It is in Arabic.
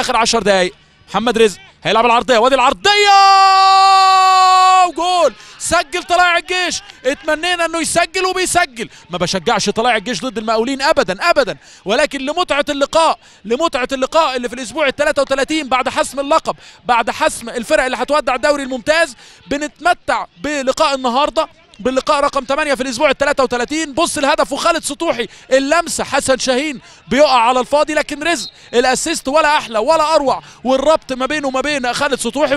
اخر 10 دقايق محمد رزق هيلعب العرضيه وادي العرضيه وجول سجل طلائع الجيش اتمنينا انه يسجل وبيسجل ما بشجعش طلائع الجيش ضد المقاولين ابدا ابدا ولكن لمتعه اللقاء لمتعه اللقاء اللي في الاسبوع ال 33 بعد حسم اللقب بعد حسم الفرق اللي هتودع الدوري الممتاز بنتمتع بلقاء النهارده باللقاء رقم 8 في الاسبوع ال 33 بص الهدف وخالد سطوحي اللمسه حسن شاهين بيقع على الفاضي لكن رزق الاسيست ولا احلى ولا اروع والربط ما بينه وما بين خالد سطوحي